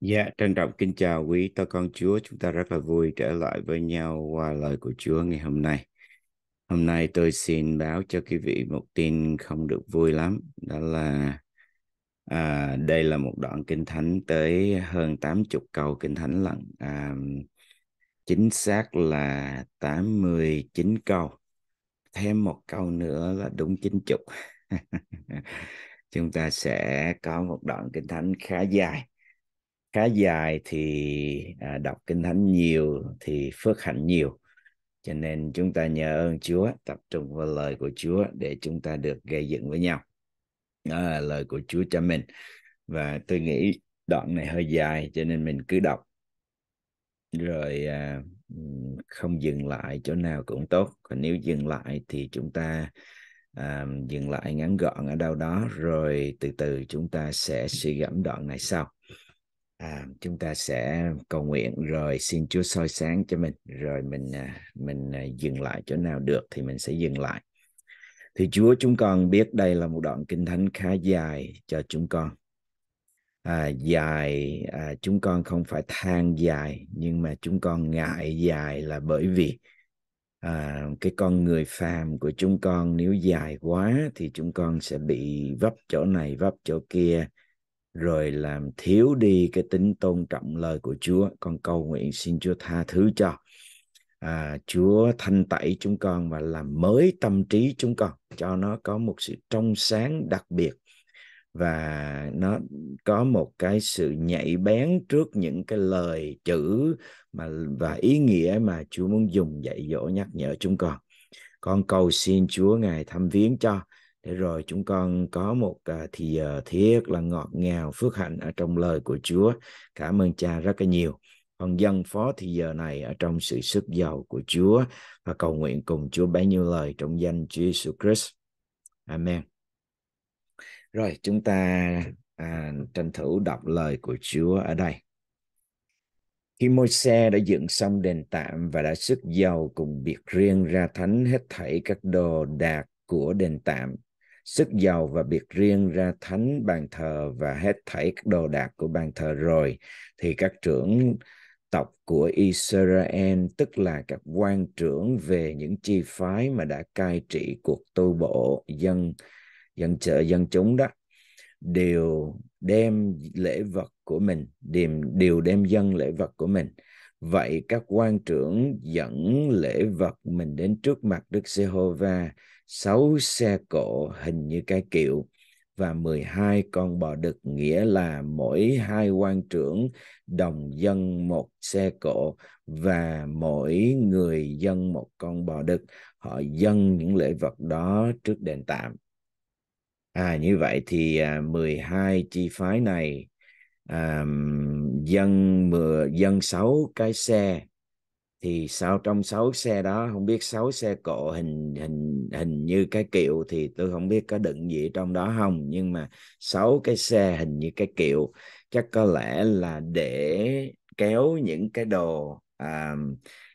Dạ, trân trọng kính chào quý tôi con Chúa. Chúng ta rất là vui trở lại với nhau qua lời của Chúa ngày hôm nay. Hôm nay tôi xin báo cho quý vị một tin không được vui lắm. Đó là à, đây là một đoạn kinh thánh tới hơn 80 câu kinh thánh lận. À, chính xác là 89 câu. Thêm một câu nữa là đúng 90. Chúng ta sẽ có một đoạn kinh thánh khá dài cá dài thì à, đọc kinh thánh nhiều thì phước hạnh nhiều cho nên chúng ta nhờ ơn Chúa tập trung vào lời của Chúa để chúng ta được gây dựng với nhau đó là lời của Chúa cho mình và tôi nghĩ đoạn này hơi dài cho nên mình cứ đọc rồi à, không dừng lại chỗ nào cũng tốt còn nếu dừng lại thì chúng ta à, dừng lại ngắn gọn ở đâu đó rồi từ từ chúng ta sẽ suy gẫm đoạn này sau à, chúng ta sẽ cầu nguyện rồi xin Chúa soi sáng cho mình rồi mình à, mình à, dừng lại chỗ nào được thì mình sẽ dừng lại thì Chúa chúng con biết đây là một đoạn kinh thánh khá dài cho chúng con à, dài à, chúng con không phải than dài nhưng mà chúng con ngại dài là bởi vì à, cái con người phàm của chúng con nếu dài quá thì chúng con sẽ bị vấp chỗ này vấp chỗ kia rồi làm thiếu đi cái tính tôn trọng lời của Chúa con cầu nguyện xin Chúa tha thứ cho à, Chúa thanh tẩy chúng con và làm mới tâm trí chúng con cho nó có một sự trong sáng đặc biệt và nó có một cái sự nhạy bén trước những cái lời chữ mà và ý nghĩa mà Chúa muốn dùng dạy dỗ nhắc nhở chúng con. Con cầu xin Chúa ngài thăm viếng cho để rồi chúng con có một à, thì giờ à, thiết là ngọt ngào phước hạnh ở trong lời của Chúa cảm ơn Cha rất là nhiều con dân phó thì giờ này ở trong sự sức giàu của Chúa và cầu nguyện cùng Chúa bấy nhiêu lời trong danh Chúa Jesus Christ Amen rồi chúng ta à, tranh thủ đọc lời của Chúa ở đây khi môi xe đã dựng xong đền tạm và đã sức giàu cùng biệt riêng ra thánh hết thảy các đồ đạc của đền tạm sức giàu và biệt riêng ra thánh bàn thờ và hết thảy các đồ đạc của bàn thờ rồi thì các trưởng tộc của Israel tức là các quan trưởng về những chi phái mà đã cai trị cuộc tu bộ dân dân chợ dân chúng đó đều đem lễ vật của mình đều, đều đem dân lễ vật của mình vậy các quan trưởng dẫn lễ vật mình đến trước mặt Đức Giê-hô-va 6 xe cộ hình như cái kiệu và 12 con bò đực nghĩa là mỗi hai quan trưởng đồng dân một xe cộ và mỗi người dân một con bò đực họ dâng những lễ vật đó trước đền tạm à như vậy thì 12 à, chi phái này à, dân 10 dân 6 cái xe thì sau trong sáu xe đó không biết sáu xe cộ hình hình hình như cái kiệu thì tôi không biết có đựng gì trong đó không nhưng mà sáu cái xe hình như cái kiệu chắc có lẽ là để kéo những cái đồ à,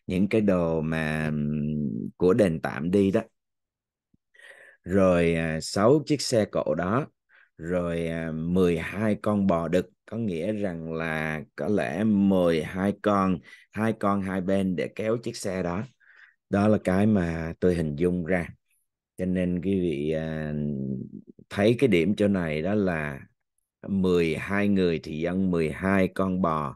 những cái đồ mà của đền tạm đi đó rồi à, sáu chiếc xe cộ đó rồi à, mười hai con bò đực có nghĩa rằng là có lẽ mời hai con hai con hai bên để kéo chiếc xe đó đó là cái mà tôi hình dung ra cho nên quý vị à, thấy cái điểm chỗ này đó là 12 người thì dân 12 con bò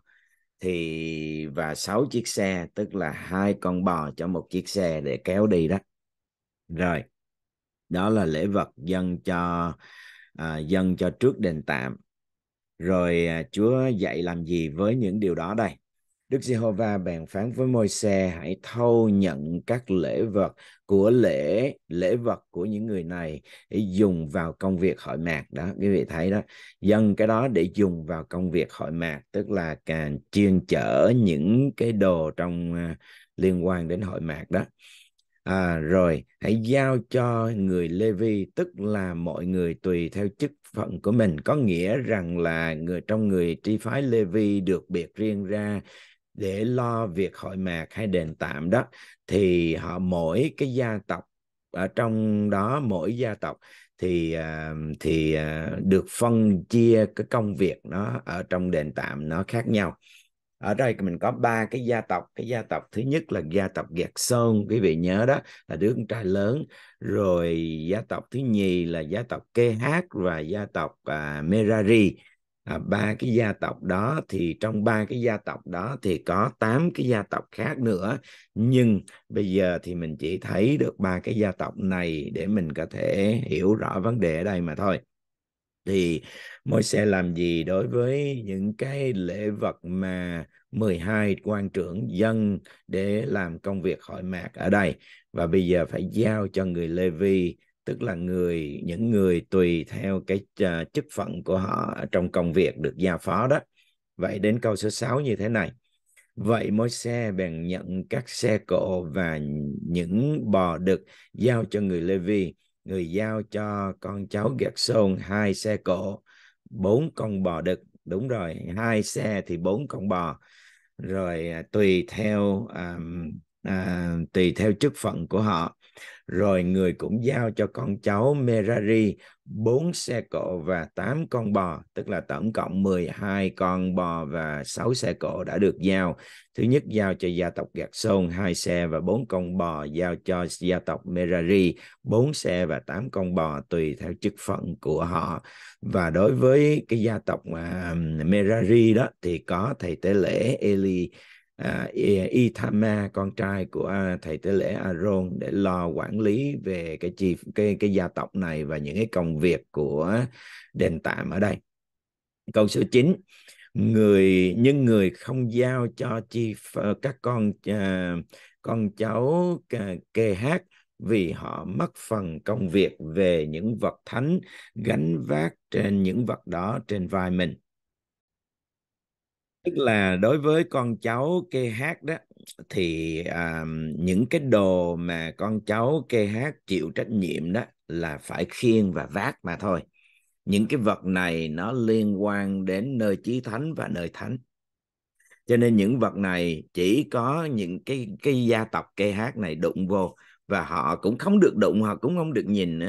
thì và 6 chiếc xe tức là hai con bò cho một chiếc xe để kéo đi đó rồi đó là lễ vật dân cho à, dân cho trước đền tạm rồi à, Chúa dạy làm gì với những điều đó đây Đức Giê-hô-va bèn phán với Môi-se hãy thâu nhận các lễ vật của lễ lễ vật của những người này để dùng vào công việc hội mạc đó quý vị thấy đó dân cái đó để dùng vào công việc hội mạc tức là càng chuyên chở những cái đồ trong à, liên quan đến hội mạc đó à, rồi hãy giao cho người Lê Vi tức là mọi người tùy theo chức phận của mình có nghĩa rằng là người trong người tri phái Lê Vi được biệt riêng ra để lo việc hội mạc hay đền tạm đó thì họ mỗi cái gia tộc ở trong đó mỗi gia tộc thì à, thì à, được phân chia cái công việc nó ở trong đền tạm nó khác nhau ở đây mình có ba cái gia tộc cái gia tộc thứ nhất là gia tộc gạt sơn quý vị nhớ đó là đứa con trai lớn rồi gia tộc thứ nhì là gia tộc kê hát và gia tộc à, merari à, ba cái gia tộc đó thì trong ba cái gia tộc đó thì có tám cái gia tộc khác nữa nhưng bây giờ thì mình chỉ thấy được ba cái gia tộc này để mình có thể hiểu rõ vấn đề ở đây mà thôi thì môi xe làm gì đối với những cái lễ vật mà 12 quan trưởng dân để làm công việc hội mạc ở đây và bây giờ phải giao cho người Lê Vi tức là người những người tùy theo cái ờ, chức phận của họ trong công việc được giao phó đó vậy đến câu số 6 như thế này Vậy mỗi xe bèn nhận các xe cộ và những bò đực giao cho người Lê Vi người giao cho con cháu Gerson hai xe cộ, bốn con bò đực, đúng rồi, hai xe thì bốn con bò. Rồi à, tùy theo um, à, tùy theo chức phận của họ rồi người cũng giao cho con cháu Merari bốn xe cộ và tám con bò, tức là tổng cộng 12 con bò và sáu xe cộ đã được giao. Thứ nhất giao cho gia tộc Gạt Sôn hai xe và bốn con bò, giao cho gia tộc Merari bốn xe và tám con bò tùy theo chức phận của họ. Và đối với cái gia tộc Merari đó thì có thầy tế lễ Eli à, Ithama con trai của à, thầy tế lễ Aaron để lo quản lý về cái chi cái cái gia tộc này và những cái công việc của đền tạm ở đây. Câu số 9 người nhưng người không giao cho chi các con à, con cháu kê hát vì họ mất phần công việc về những vật thánh gánh vác trên những vật đó trên vai mình tức là đối với con cháu hát đó thì à, những cái đồ mà con cháu hát chịu trách nhiệm đó là phải khiêng và vác mà thôi những cái vật này nó liên quan đến nơi chí thánh và nơi thánh cho nên những vật này chỉ có những cái cái gia tộc hát này đụng vô và họ cũng không được đụng họ cũng không được nhìn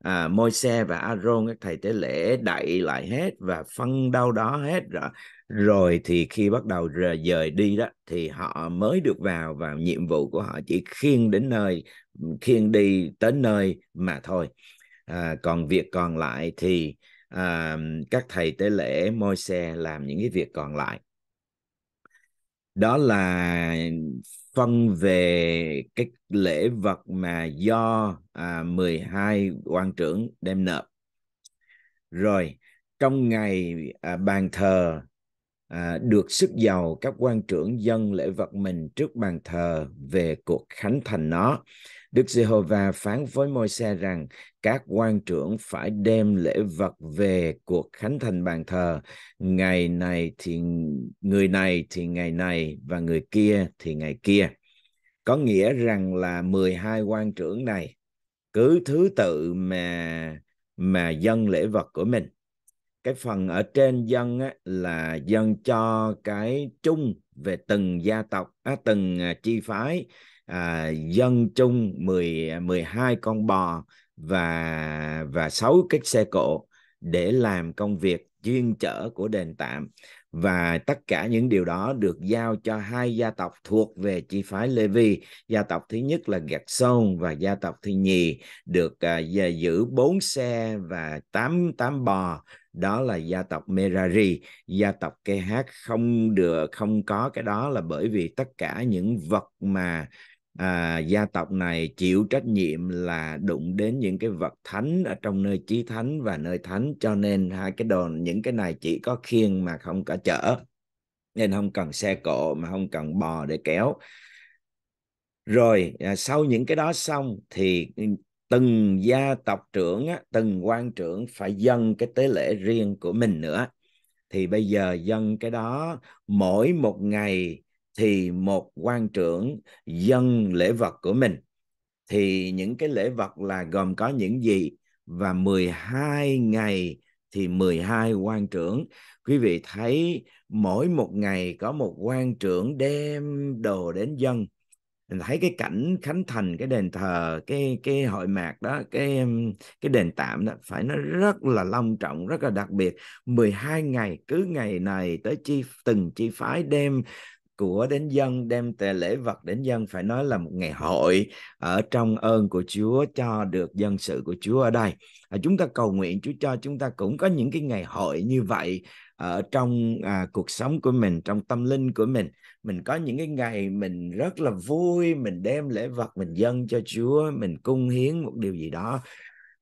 à, môi xe và Aaron các thầy tế lễ đậy lại hết và phân đâu đó hết rồi rồi thì khi bắt đầu rời đi đó thì họ mới được vào và nhiệm vụ của họ chỉ khiêng đến nơi khiêng đi tới nơi mà thôi à, còn việc còn lại thì à, các thầy tế lễ môi xe làm những cái việc còn lại đó là phân về cái lễ vật mà do à, 12 quan trưởng đem nợ Rồi, trong ngày à, bàn thờ à, được sức giàu các quan trưởng dân lễ vật mình trước bàn thờ về cuộc khánh thành nó Đức Giê-hô-va phán với Môi-se rằng các quan trưởng phải đem lễ vật về cuộc khánh thành bàn thờ. Ngày này thì người này thì ngày này và người kia thì ngày kia. Có nghĩa rằng là 12 quan trưởng này cứ thứ tự mà mà dân lễ vật của mình. Cái phần ở trên dân á, là dân cho cái chung về từng gia tộc, á, à, từng à, chi phái à, dân chung 10 12 con bò và và 6 cái xe cộ để làm công việc chuyên chở của đền tạm và tất cả những điều đó được giao cho hai gia tộc thuộc về chi phái Lê Vi gia tộc thứ nhất là Gạt Sôn và gia tộc thứ nhì được uh, giữ bốn xe và tám tám bò đó là gia tộc Merari gia tộc KH không được không có cái đó là bởi vì tất cả những vật mà à, gia tộc này chịu trách nhiệm là đụng đến những cái vật thánh ở trong nơi chí thánh và nơi thánh cho nên hai cái đồ những cái này chỉ có khiêng mà không cả chở nên không cần xe cộ mà không cần bò để kéo rồi à, sau những cái đó xong thì ừ, từng gia tộc trưởng á, từng quan trưởng phải dâng cái tế lễ riêng của mình nữa thì bây giờ dân cái đó mỗi một ngày thì một quan trưởng dân lễ vật của mình thì những cái lễ vật là gồm có những gì và 12 ngày thì 12 quan trưởng quý vị thấy mỗi một ngày có một quan trưởng đem đồ đến dân mình thấy cái cảnh khánh thành cái đền thờ cái cái hội mạc đó cái cái đền tạm đó phải nó rất là long trọng rất là đặc biệt 12 ngày cứ ngày này tới chi từng chi phái đem của đến dân đem tề lễ vật đến dân phải nói là một ngày hội ở trong ơn của Chúa cho được dân sự của Chúa ở đây à, chúng ta cầu nguyện Chúa cho chúng ta cũng có những cái ngày hội như vậy ở trong à, cuộc sống của mình trong tâm linh của mình mình có những cái ngày mình rất là vui mình đem lễ vật mình dâng cho Chúa mình cung hiến một điều gì đó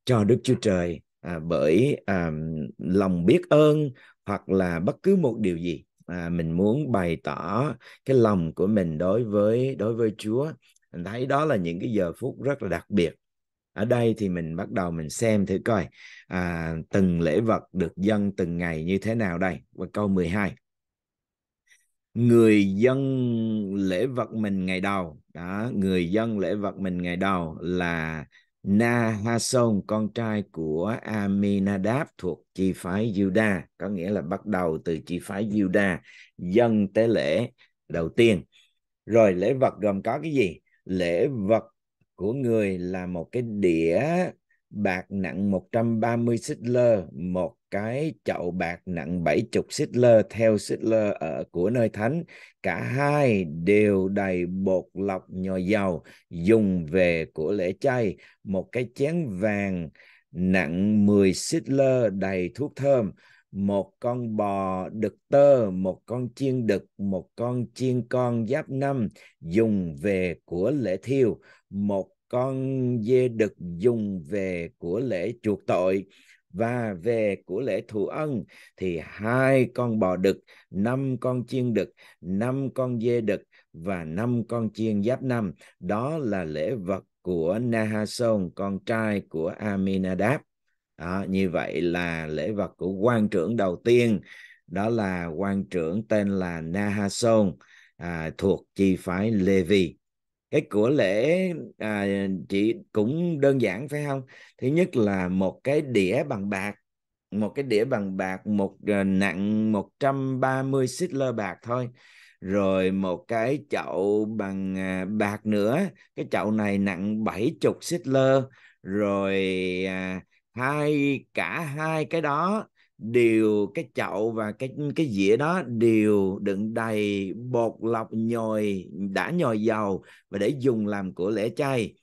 cho Đức Chúa Trời à, bởi à, lòng biết ơn hoặc là bất cứ một điều gì à, mình muốn bày tỏ cái lòng của mình đối với đối với Chúa mình thấy đó là những cái giờ phút rất là đặc biệt ở đây thì mình bắt đầu mình xem thử coi à, từng lễ vật được dâng từng ngày như thế nào đây và câu 12 người dân lễ vật mình ngày đầu đó người dân lễ vật mình ngày đầu là Nahason con trai của Aminadab thuộc chi phái Juda có nghĩa là bắt đầu từ chi phái Juda dân tế lễ đầu tiên rồi lễ vật gồm có cái gì lễ vật của người là một cái đĩa bạc nặng 130 xích lơ một cái chậu bạc nặng 70 lơ theo lơ ở của nơi thánh cả hai đều đầy bột lọc nhồi dầu dùng về của lễ chay một cái chén vàng nặng 10 lơ đầy thuốc thơm một con bò đực tơ, một con chiên đực, một con chiên con giáp năm dùng về của lễ thiêu, một con dê đực dùng về của lễ chuộc tội, và về của lễ thù ân thì hai con bò đực, năm con chiên đực, năm con dê đực và năm con chiên giáp năm. Đó là lễ vật của Nahason, con trai của Aminadab. Đó, như vậy là lễ vật của quan trưởng đầu tiên đó là quan trưởng tên là Nahason à, thuộc chi phái Levi cái của lễ à, chị cũng đơn giản phải không thứ nhất là một cái đĩa bằng bạc một cái đĩa bằng bạc một uh, nặng 130 lơ bạc thôi rồi một cái chậu bằng uh, bạc nữa cái chậu này nặng 70 lơ rồi uh, hai cả hai cái đó đều cái chậu và cái cái dĩa đó đều đựng đầy bột lọc nhồi đã nhồi dầu và để dùng làm của lễ chay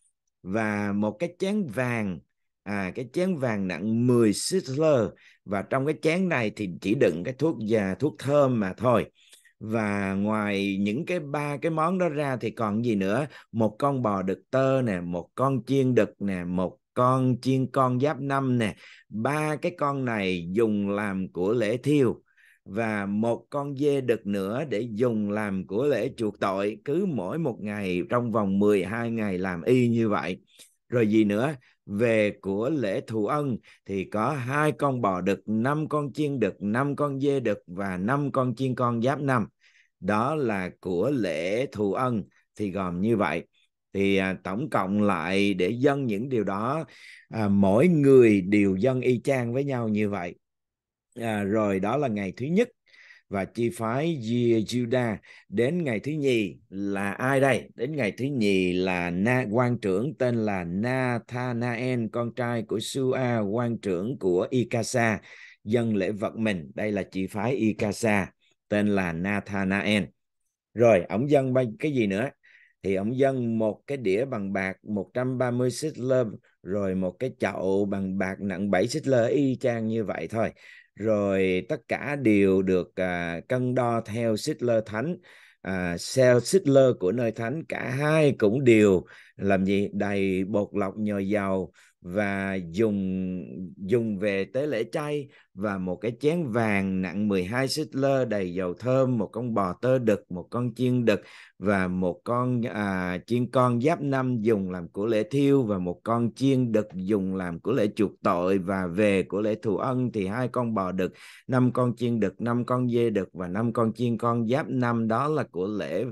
và một cái chén vàng à cái chén vàng nặng 10 sisler và trong cái chén này thì chỉ đựng cái thuốc già thuốc thơm mà thôi và ngoài những cái ba cái món đó ra thì còn gì nữa một con bò đực tơ nè một con chiên đực nè một con chiên con giáp năm nè ba cái con này dùng làm của lễ thiêu và một con dê đực nữa để dùng làm của lễ chuộc tội cứ mỗi một ngày trong vòng 12 ngày làm y như vậy rồi gì nữa về của lễ thù ân thì có hai con bò đực năm con chiên đực năm con dê đực và năm con chiên con giáp năm đó là của lễ thù ân thì gồm như vậy thì à, tổng cộng lại để dân những điều đó à, mỗi người đều dân y chang với nhau như vậy à, rồi đó là ngày thứ nhất và chi phái Juda đến ngày thứ nhì là ai đây? Đến ngày thứ nhì là Na quan trưởng tên là Nathanael con trai của Sua quan trưởng của Ikasa dân lễ vật mình đây là chi phái Ikasa tên là Nathanael rồi ông dân cái gì nữa thì ông dân một cái đĩa bằng bạc 130 lơ rồi một cái chậu bằng bạc nặng 7 lơ y chang như vậy thôi rồi tất cả đều được à, cân đo theo lơ thánh à, cell lơ của nơi thánh cả hai cũng đều làm gì đầy bột lọc nhồi dầu và dùng dùng về tế lễ chay và một cái chén vàng nặng 12 lơ đầy dầu thơm, một con bò tơ đực, một con chiên đực và một con à, chiên con giáp năm dùng làm của lễ thiêu và một con chiên đực dùng làm của lễ chuộc tội và về của lễ thù ân thì hai con bò đực, năm con chiên đực, năm con dê đực và năm con chiên con giáp năm đó là của lễ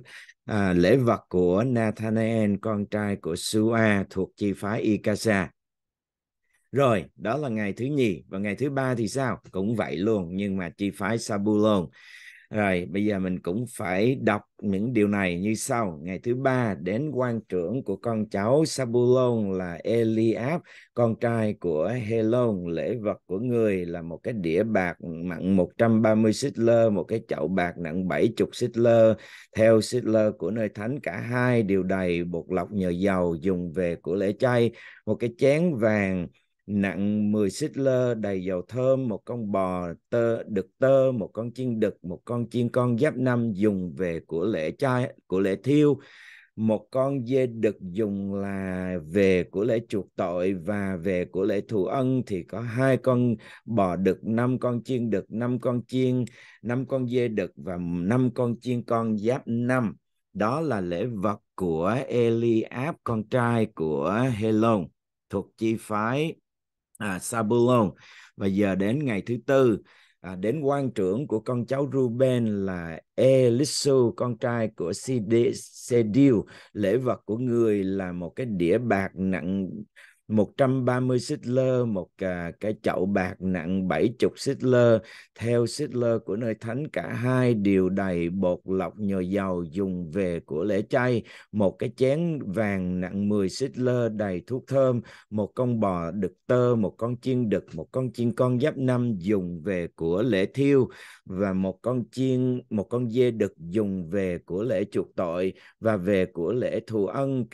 à, lễ vật của Nathanael con trai của Sua thuộc chi phái Ikasa rồi, đó là ngày thứ nhì và ngày thứ ba thì sao? Cũng vậy luôn nhưng mà chi phái Sabulon. Rồi, bây giờ mình cũng phải đọc những điều này như sau. Ngày thứ ba đến quan trưởng của con cháu Sabulon là Eliab, con trai của Helon. Lễ vật của người là một cái đĩa bạc nặng 130 xích lơ, một cái chậu bạc nặng 70 xích lơ. Theo xích lơ của nơi thánh, cả hai đều đầy bột lọc nhờ dầu dùng về của lễ chay, một cái chén vàng nặng 10 xích lơ đầy dầu thơm một con bò tơ đực tơ một con chiên đực một con chiên con giáp năm dùng về của lễ trai của lễ thiêu một con dê đực dùng là về của lễ chuộc tội và về của lễ thù ân thì có hai con bò đực năm con chiên đực năm con chiên năm con dê đực và năm con chiên con giáp năm đó là lễ vật của Eliab con trai của Helon thuộc chi phái à, Zabulon và giờ đến ngày thứ tư à, đến quan trưởng của con cháu Ruben là Elisu con trai của Sedil lễ vật của người là một cái đĩa bạc nặng 130 lơ một à, cái chậu bạc nặng 70 lơ theo lơ của nơi thánh cả hai đều đầy bột lọc nhồi dầu dùng về của lễ chay một cái chén vàng nặng 10 lơ đầy thuốc thơm một con bò đực tơ một con chiên đực một con chiên con giáp năm dùng về của lễ thiêu và một con chiên một con dê đực dùng về của lễ chuộc tội và về của lễ thù ân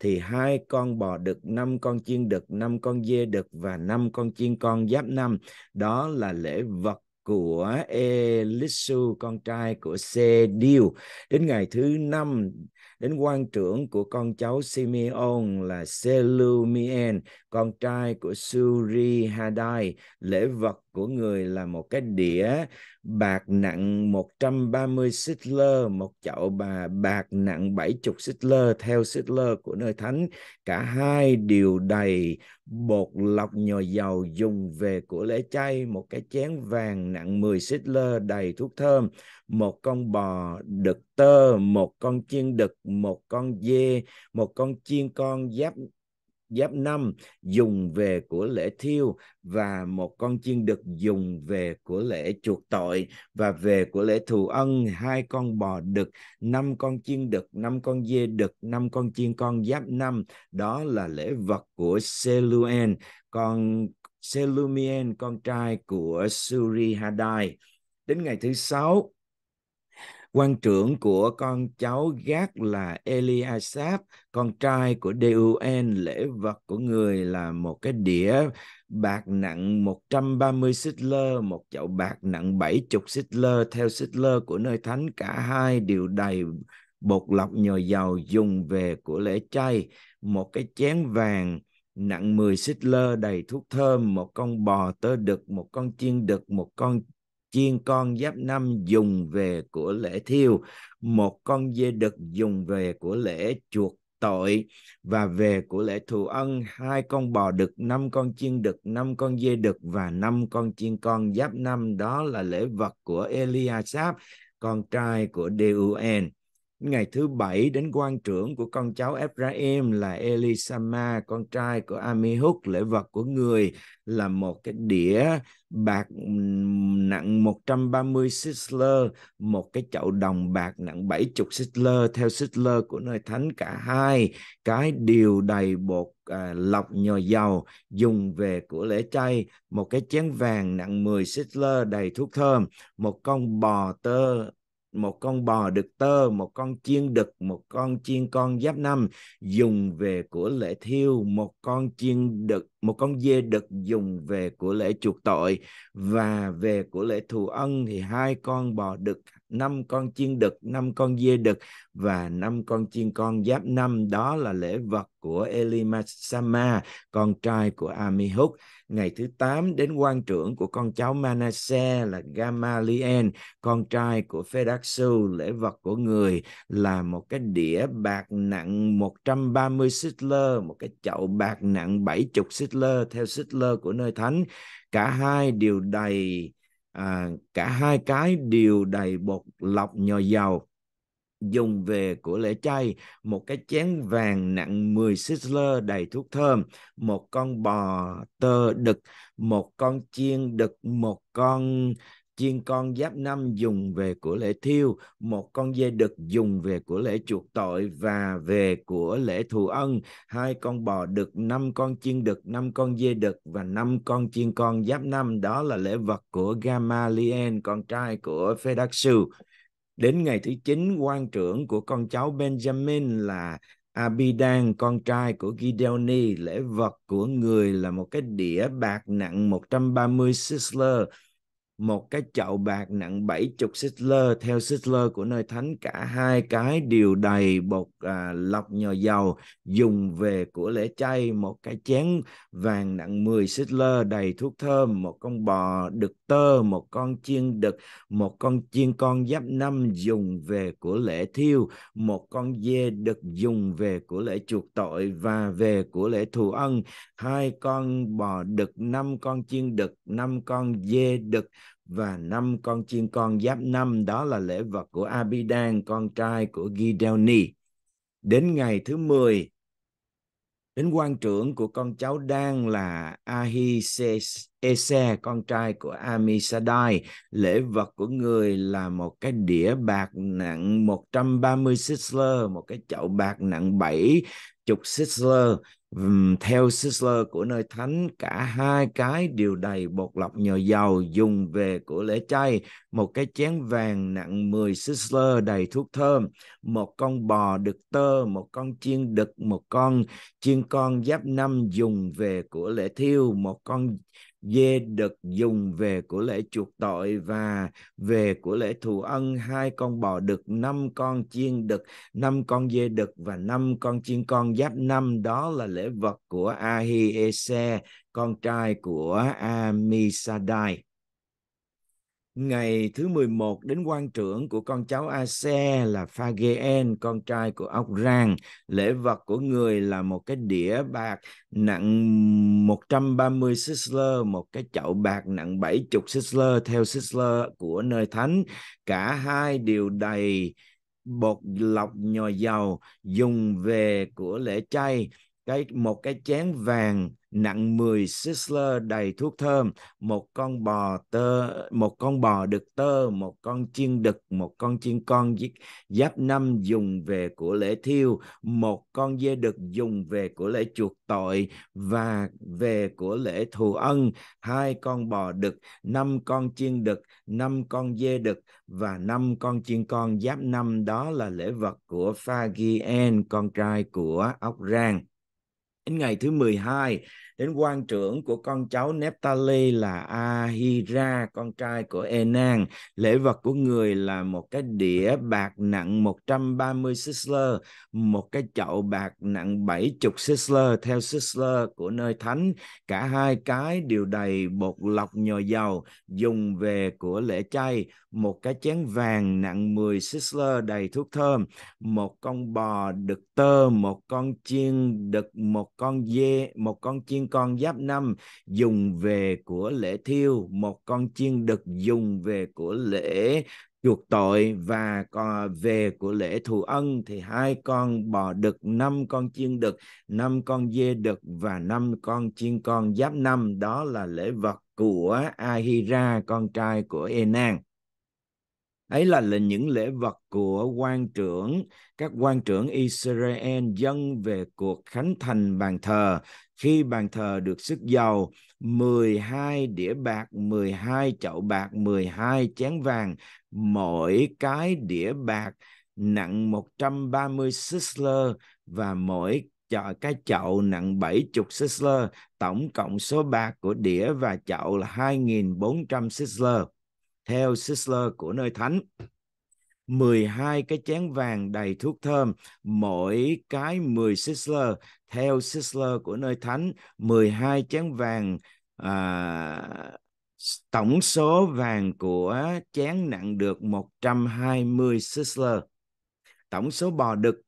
thì hai con bò đực năm con chiên chiên đực, năm con dê đực và năm con chiên con giáp năm. Đó là lễ vật của Elisu con trai của Se Điêu đến ngày thứ năm đến quan trưởng của con cháu Simeon là Selumien con trai của Suri Hadai lễ vật của người là một cái đĩa bạc nặng 130 lơ, một chậu bà bạc nặng 70 lơ theo lơ của nơi thánh. Cả hai đều đầy bột lọc nhồi dầu dùng về của lễ chay, một cái chén vàng nặng 10 lơ đầy thuốc thơm, một con bò đực tơ, một con chiên đực, một con dê, một con chiên con giáp giáp năm dùng về của lễ thiêu và một con chiên đực dùng về của lễ chuộc tội và về của lễ thù ân hai con bò đực năm con chiên đực năm con dê đực năm con chiên con giáp năm đó là lễ vật của Seluen con Selumien con trai của Suri đến ngày thứ sáu quan trưởng của con cháu Gác là Eliasap, con trai của Deuen, lễ vật của người là một cái đĩa bạc nặng 130 lơ, một chậu bạc nặng 70 lơ theo lơ của nơi thánh cả hai đều đầy bột lọc nhồi dầu dùng về của lễ chay, một cái chén vàng nặng 10 lơ đầy thuốc thơm, một con bò tơ đực, một con chiên đực, một con chiên con giáp năm dùng về của lễ thiêu một con dê đực dùng về của lễ chuộc tội và về của lễ thù ân hai con bò đực năm con chiên đực năm con dê đực và năm con chiên con giáp năm đó là lễ vật của Eliasap con trai của Deuen ngày thứ bảy đến quan trưởng của con cháu Ephraim là Elisama con trai của Amihud lễ vật của người là một cái đĩa bạc nặng 130 sisler một cái chậu đồng bạc nặng 70 sisler theo sisler của nơi thánh cả hai cái điều đầy bột à, lọc nhồi dầu dùng về của lễ chay một cái chén vàng nặng 10 sisler đầy thuốc thơm một con bò tơ một con bò đực tơ một con chiên đực một con chiên con giáp năm dùng về của lễ thiêu một con chiên đực một con dê đực dùng về của lễ chuộc tội và về của lễ thù ân thì hai con bò đực năm con chiên đực năm con dê đực và năm con chiên con giáp năm đó là lễ vật của Elimasama con trai của Amihud ngày thứ 8 đến quan trưởng của con cháu Manasseh là Gamaliel con trai của Phedaxu lễ vật của người là một cái đĩa bạc nặng 130 lơ, một cái chậu bạc nặng 70 lơ theo lơ của nơi thánh cả hai đều đầy à, cả hai cái đều đầy bột lọc nhồi dầu dùng về của lễ chay một cái chén vàng nặng 10 sisler đầy thuốc thơm một con bò tơ đực một con chiên đực một con chiên con giáp năm dùng về của lễ thiêu, một con dê đực dùng về của lễ chuộc tội và về của lễ thù ân, hai con bò đực, năm con chiên đực, năm con dê đực và năm con chiên con giáp năm đó là lễ vật của Gamaliel, con trai của Phedaxu. Đến ngày thứ 9, quan trưởng của con cháu Benjamin là Abidan, con trai của Gideoni, lễ vật của người là một cái đĩa bạc nặng 130 sisler một cái chậu bạc nặng 70 lơ theo xích lơ của nơi thánh cả hai cái đều đầy bột à, lọc nhờ dầu dùng về của lễ chay một cái chén vàng nặng 10 lơ đầy thuốc thơm một con bò đực tơ một con chiên đực một con chiên con giáp năm dùng về của lễ thiêu một con dê đực dùng về của lễ chuộc tội và về của lễ thù ân hai con bò đực năm con chiên đực năm con dê đực và năm con chiên con giáp năm đó là lễ vật của Abidan con trai của Gideoni đến ngày thứ 10 đến quan trưởng của con cháu đang là Ahises Ese, con trai của Amisadai. Lễ vật của người là một cái đĩa bạc nặng 130 sisler, một cái chậu bạc nặng 7 chục sisler. Theo sisler của nơi thánh, cả hai cái đều đầy bột lọc nhờ dầu dùng về của lễ chay. Một cái chén vàng nặng 10 sisler đầy thuốc thơm. Một con bò đực tơ, một con chiên đực, một con chiên con giáp năm dùng về của lễ thiêu. Một con dê được dùng về của lễ chuộc tội và về của lễ thù ân hai con bò đực năm con chiên đực năm con dê đực và năm con chiên con giáp năm đó là lễ vật của Ahiese con trai của Amisadai ngày thứ 11 đến quan trưởng của con cháu Ase là Phageen, con trai của ông Rang. Lễ vật của người là một cái đĩa bạc nặng 130 sisler, một cái chậu bạc nặng 70 sisler theo sisler của nơi thánh. Cả hai đều đầy bột lọc nhò dầu dùng về của lễ chay cái một cái chén vàng nặng 10 sisler đầy thuốc thơm, một con bò tơ, một con bò đực tơ, một con chiên đực, một con chiên con giáp năm dùng về của lễ thiêu, một con dê đực dùng về của lễ chuộc tội và về của lễ thù ân, hai con bò đực, năm con chiên đực, năm con dê đực và năm con chiên con giáp năm đó là lễ vật của Phagien, con trai của Ốc Rang. Đến ngày thứ 12, đến quan trưởng của con cháu Nephtali là Ahira con trai của Enan lễ vật của người là một cái đĩa bạc nặng 130 sisler một cái chậu bạc nặng 70 sisler theo sisler của nơi thánh cả hai cái đều đầy bột lọc nhồi dầu dùng về của lễ chay một cái chén vàng nặng 10 sisler đầy thuốc thơm một con bò đực tơ một con chiên đực một con dê một con chiên con giáp năm dùng về của lễ thiêu một con chiên đực dùng về của lễ chuộc tội và về của lễ thù ân thì hai con bò đực năm con chiên đực năm con dê đực và năm con chiên con giáp năm đó là lễ vật của Ahira con trai của Enan ấy là, là những lễ vật của quan trưởng các quan trưởng Israel dâng về cuộc khánh thành bàn thờ khi bàn thờ được sức dầu 12 đĩa bạc 12 chậu bạc 12 chén vàng mỗi cái đĩa bạc nặng 130 sisler và mỗi chợ cái chậu nặng 70 sisler tổng cộng số bạc của đĩa và chậu là 2.400 sisler theo Sisler của nơi thánh. 12 cái chén vàng đầy thuốc thơm, mỗi cái 10 Sisler theo Sisler của nơi thánh, 12 chén vàng à, tổng số vàng của chén nặng được 120 Sisler. Tổng số bò đực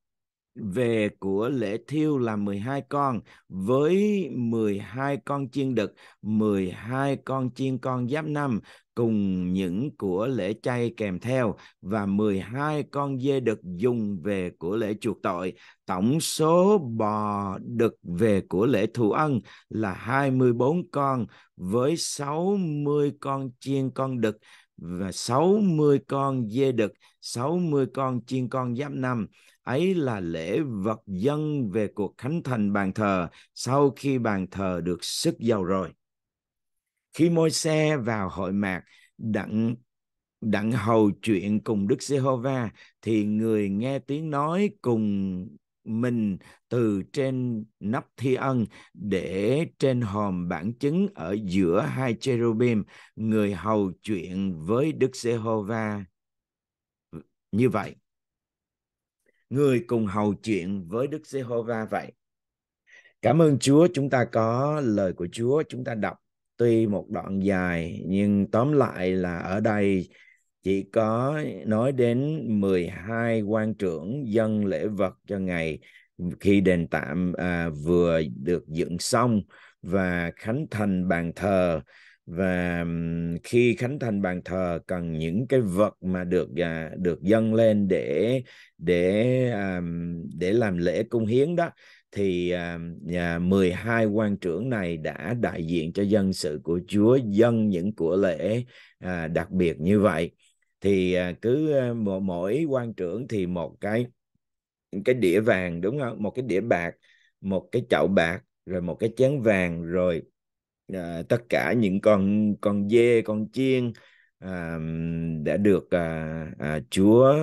về của lễ thiêu là 12 con với 12 con chiên đực, 12 con chiên con giáp năm, cùng những của lễ chay kèm theo và 12 con dê đực dùng về của lễ chuộc tội. Tổng số bò đực về của lễ thù ân là 24 con với 60 con chiên con đực và 60 con dê đực, 60 con chiên con giáp năm. Ấy là lễ vật dân về cuộc khánh thành bàn thờ sau khi bàn thờ được sức giàu rồi khi môi xe vào hội mạc đặng đặng hầu chuyện cùng Đức Giê-hô-va thì người nghe tiếng nói cùng mình từ trên nắp thi ân để trên hòm bản chứng ở giữa hai cherubim người hầu chuyện với Đức Giê-hô-va như vậy người cùng hầu chuyện với Đức Giê-hô-va vậy cảm ơn Chúa chúng ta có lời của Chúa chúng ta đọc tuy một đoạn dài nhưng tóm lại là ở đây chỉ có nói đến 12 quan trưởng dân lễ vật cho ngày khi đền tạm à, vừa được dựng xong và khánh thành bàn thờ và khi khánh thành bàn thờ cần những cái vật mà được à, được dâng lên để để à, để làm lễ cung hiến đó thì uh, à, 12 quan trưởng này đã đại diện cho dân sự của Chúa dân những của lễ uh, đặc biệt như vậy thì uh, cứ uh, mỗi quan trưởng thì một cái cái đĩa vàng đúng không một cái đĩa bạc một cái chậu bạc rồi một cái chén vàng rồi à, tất cả những con con dê con chiên à, đã được à, à, Chúa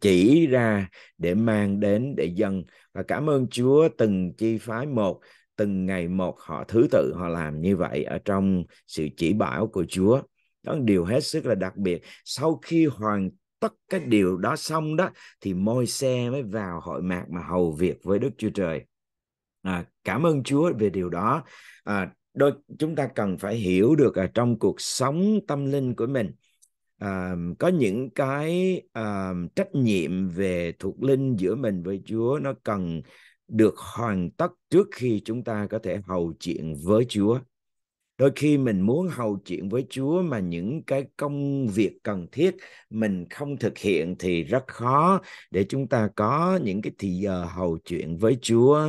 chỉ ra để mang đến để dân và cảm ơn Chúa từng chi phái một từng ngày một họ thứ tự họ làm như vậy ở trong sự chỉ bảo của Chúa đó là điều hết sức là đặc biệt sau khi hoàn tất cái điều đó xong đó thì môi xe mới vào hội mạc mà hầu việc với Đức Chúa Trời à, cảm ơn Chúa về điều đó à, đôi chúng ta cần phải hiểu được ở trong cuộc sống tâm linh của mình um, có những cái um, trách nhiệm về thuộc linh giữa mình với Chúa nó cần được hoàn tất trước khi chúng ta có thể hầu chuyện với Chúa. Đôi khi mình muốn hầu chuyện với Chúa mà những cái công việc cần thiết mình không thực hiện thì rất khó để chúng ta có những cái thì giờ hầu chuyện với Chúa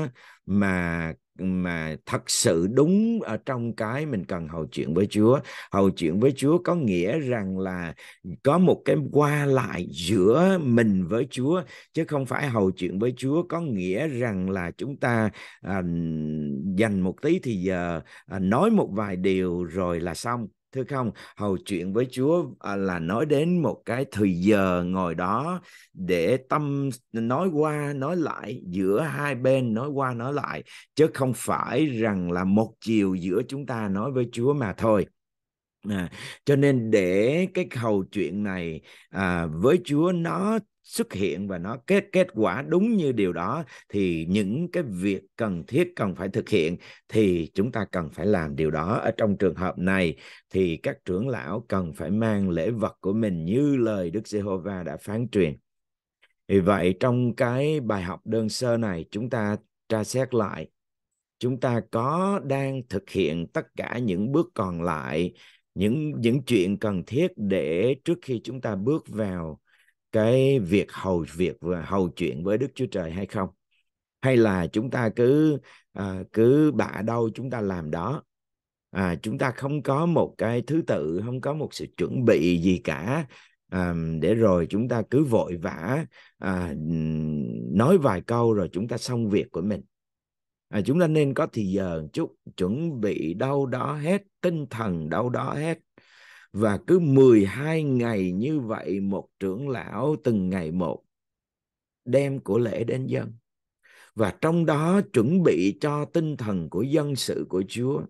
mà mà thật sự đúng ở trong cái mình cần hầu chuyện với Chúa. Hầu chuyện với Chúa có nghĩa rằng là có một cái qua lại giữa mình với Chúa chứ không phải hầu chuyện với Chúa có nghĩa rằng là chúng ta à, dành một tí thì giờ à, nói một vài điều rồi là xong thưa không hầu chuyện với Chúa à, là nói đến một cái thời giờ ngồi đó để tâm nói qua nói lại giữa hai bên nói qua nói lại chứ không phải rằng là một chiều giữa chúng ta nói với Chúa mà thôi À, cho nên để cái hầu chuyện này à, với Chúa nó xuất hiện và nó kết kết quả đúng như điều đó thì những cái việc cần thiết cần phải thực hiện thì chúng ta cần phải làm điều đó ở trong trường hợp này thì các trưởng lão cần phải mang lễ vật của mình như lời Đức Giê-hô-va đã phán truyền vì vậy trong cái bài học đơn sơ này chúng ta tra xét lại chúng ta có đang thực hiện tất cả những bước còn lại những những chuyện cần thiết để trước khi chúng ta bước vào cái việc hầu việc và hầu chuyện với Đức Chúa Trời hay không hay là chúng ta cứ à, cứ bạ đâu chúng ta làm đó à, chúng ta không có một cái thứ tự không có một sự chuẩn bị gì cả à, để rồi chúng ta cứ vội vã à, nói vài câu rồi chúng ta xong việc của mình à, chúng ta nên có thì giờ chút chuẩn bị đâu đó hết tinh thần đâu đó hết và cứ 12 ngày như vậy một trưởng lão từng ngày một đem của lễ đến dân và trong đó chuẩn bị cho tinh thần của dân sự của Chúa.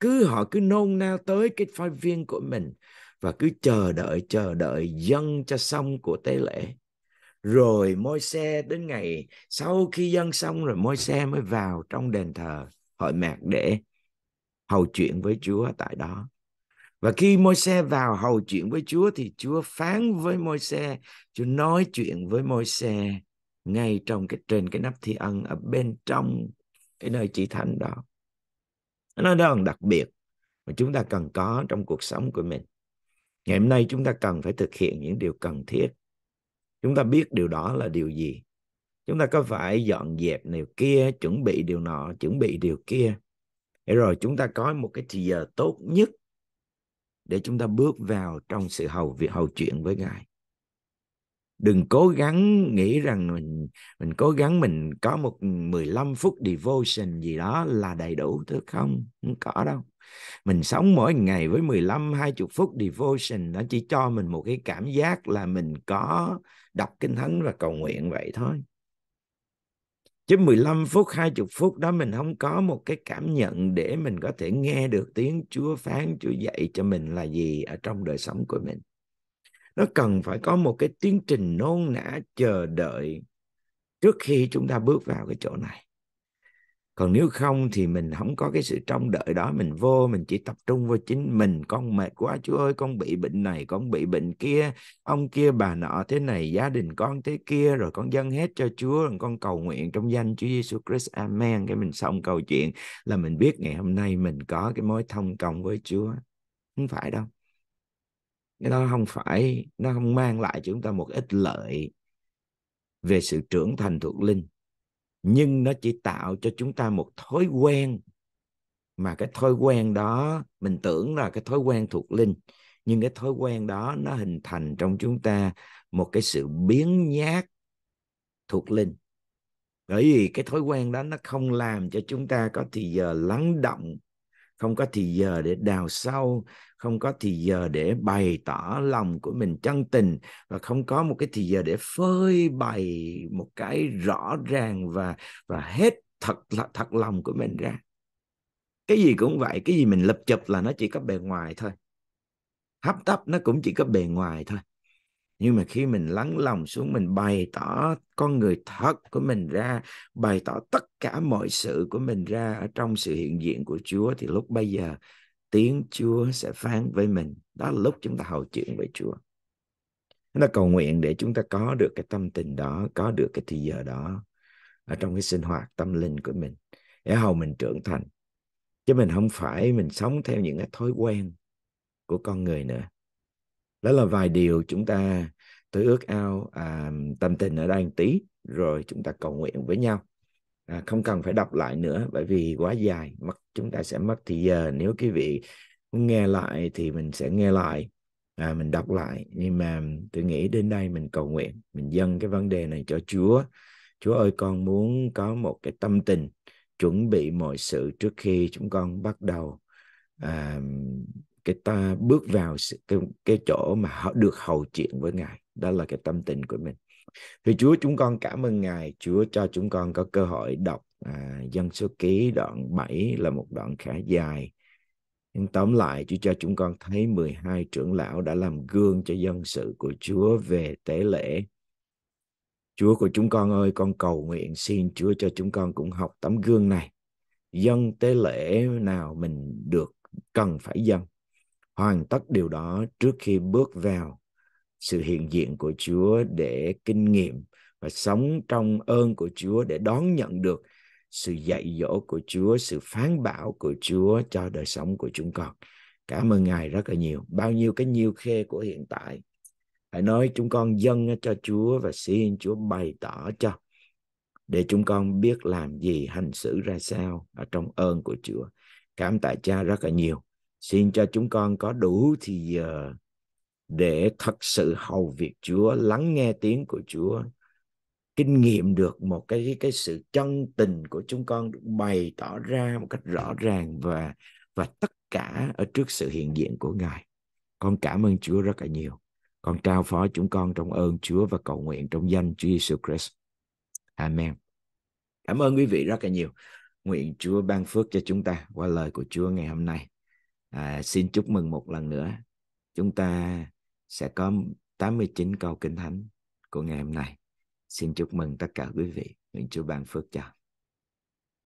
Cứ họ cứ nôn nao tới cái phái viên của mình và cứ chờ đợi chờ đợi dân cho xong của tế lễ. Rồi môi xe đến ngày sau khi dân xong rồi môi xe mới vào trong đền thờ hội mạc để hầu chuyện với Chúa tại đó và khi Môi-se vào hầu chuyện với Chúa thì Chúa phán với Môi-se, Chúa nói chuyện với Môi-se ngay trong cái trên cái nắp thi ân ở bên trong cái nơi chỉ thánh đó. Nó đó là đặc biệt mà chúng ta cần có trong cuộc sống của mình. Ngày hôm nay chúng ta cần phải thực hiện những điều cần thiết. Chúng ta biết điều đó là điều gì. Chúng ta có phải dọn dẹp điều kia, chuẩn bị điều nọ, chuẩn bị điều kia. Để rồi chúng ta có một cái giờ tốt nhất để chúng ta bước vào trong sự hầu việc hầu chuyện với Ngài. Đừng cố gắng nghĩ rằng mình mình cố gắng mình có một 15 phút devotion gì đó là đầy đủ thưa không, không có đâu. Mình sống mỗi ngày với 15 20 phút devotion nó chỉ cho mình một cái cảm giác là mình có đọc kinh thánh và cầu nguyện vậy thôi chứ 15 phút 20 phút đó mình không có một cái cảm nhận để mình có thể nghe được tiếng Chúa phán Chúa dạy cho mình là gì ở trong đời sống của mình nó cần phải có một cái tiến trình nôn nã chờ đợi trước khi chúng ta bước vào cái chỗ này còn nếu không thì mình không có cái sự trông đợi đó mình vô mình chỉ tập trung vào chính mình con mệt quá chú ơi con bị bệnh này con bị bệnh kia ông kia bà nọ thế này gia đình con thế kia rồi con dâng hết cho Chúa rồi con cầu nguyện trong danh Chúa Giêsu Christ amen cái mình xong câu chuyện là mình biết ngày hôm nay mình có cái mối thông công với Chúa không phải đâu cái đó không phải nó không mang lại cho chúng ta một ít lợi về sự trưởng thành thuộc linh nhưng nó chỉ tạo cho chúng ta một thói quen mà cái thói quen đó mình tưởng là cái thói quen thuộc linh nhưng cái thói quen đó nó hình thành trong chúng ta một cái sự biến nhát thuộc linh bởi vì cái thói quen đó nó không làm cho chúng ta có thì giờ lắng động không có thì giờ để đào sâu không có thì giờ để bày tỏ lòng của mình chân tình và không có một cái thì giờ để phơi bày một cái rõ ràng và và hết thật là thật lòng của mình ra cái gì cũng vậy cái gì mình lập chụp là nó chỉ có bề ngoài thôi hấp tấp nó cũng chỉ có bề ngoài thôi nhưng mà khi mình lắng lòng xuống mình bày tỏ con người thật của mình ra bày tỏ tất cả mọi sự của mình ra ở trong sự hiện diện của chúa thì lúc bây giờ tiếng chúa sẽ phán với mình đó là lúc chúng ta hầu chuyện với chúa chúng ta cầu nguyện để chúng ta có được cái tâm tình đó có được cái thì giờ đó ở trong cái sinh hoạt tâm linh của mình để hầu mình trưởng thành chứ mình không phải mình sống theo những cái thói quen của con người nữa đó là vài điều chúng ta tôi ước ao à, tâm tình ở đây một tí rồi chúng ta cầu nguyện với nhau à, không cần phải đọc lại nữa bởi vì quá dài mất chúng ta sẽ mất thì giờ nếu quý vị nghe lại thì mình sẽ nghe lại à, mình đọc lại nhưng mà tôi nghĩ đến đây mình cầu nguyện mình dâng cái vấn đề này cho Chúa Chúa ơi con muốn có một cái tâm tình chuẩn bị mọi sự trước khi chúng con bắt đầu à, cái ta bước vào cái, cái chỗ mà họ được hầu chuyện với ngài đó là cái tâm tình của mình thì Chúa chúng con cảm ơn Ngài Chúa cho chúng con có cơ hội đọc à, dân số ký đoạn 7 là một đoạn khá dài nhưng tóm lại Chúa cho chúng con thấy 12 trưởng lão đã làm gương cho dân sự của Chúa về tế lễ Chúa của chúng con ơi con cầu nguyện xin Chúa cho chúng con cũng học tấm gương này dân tế lễ nào mình được cần phải dân hoàn tất điều đó trước khi bước vào sự hiện diện của Chúa để kinh nghiệm và sống trong ơn của Chúa để đón nhận được sự dạy dỗ của Chúa, sự phán bảo của Chúa cho đời sống của chúng con. Cảm ơn Ngài rất là nhiều. Bao nhiêu cái nhiêu khê của hiện tại. Hãy nói chúng con dâng cho Chúa và xin Chúa bày tỏ cho để chúng con biết làm gì, hành xử ra sao ở trong ơn của Chúa. Cảm tạ cha rất là nhiều xin cho chúng con có đủ thì giờ để thật sự hầu việc Chúa, lắng nghe tiếng của Chúa, kinh nghiệm được một cái cái sự chân tình của chúng con được bày tỏ ra một cách rõ ràng và và tất cả ở trước sự hiện diện của Ngài. Con cảm ơn Chúa rất là nhiều. Con trao phó chúng con trong ơn Chúa và cầu nguyện trong danh Chúa Jesus Christ. Amen. Cảm ơn quý vị rất là nhiều. Nguyện Chúa ban phước cho chúng ta qua lời của Chúa ngày hôm nay à, xin chúc mừng một lần nữa chúng ta sẽ có 89 câu kinh thánh của ngày hôm nay xin chúc mừng tất cả quý vị nguyện chúa ban phước cho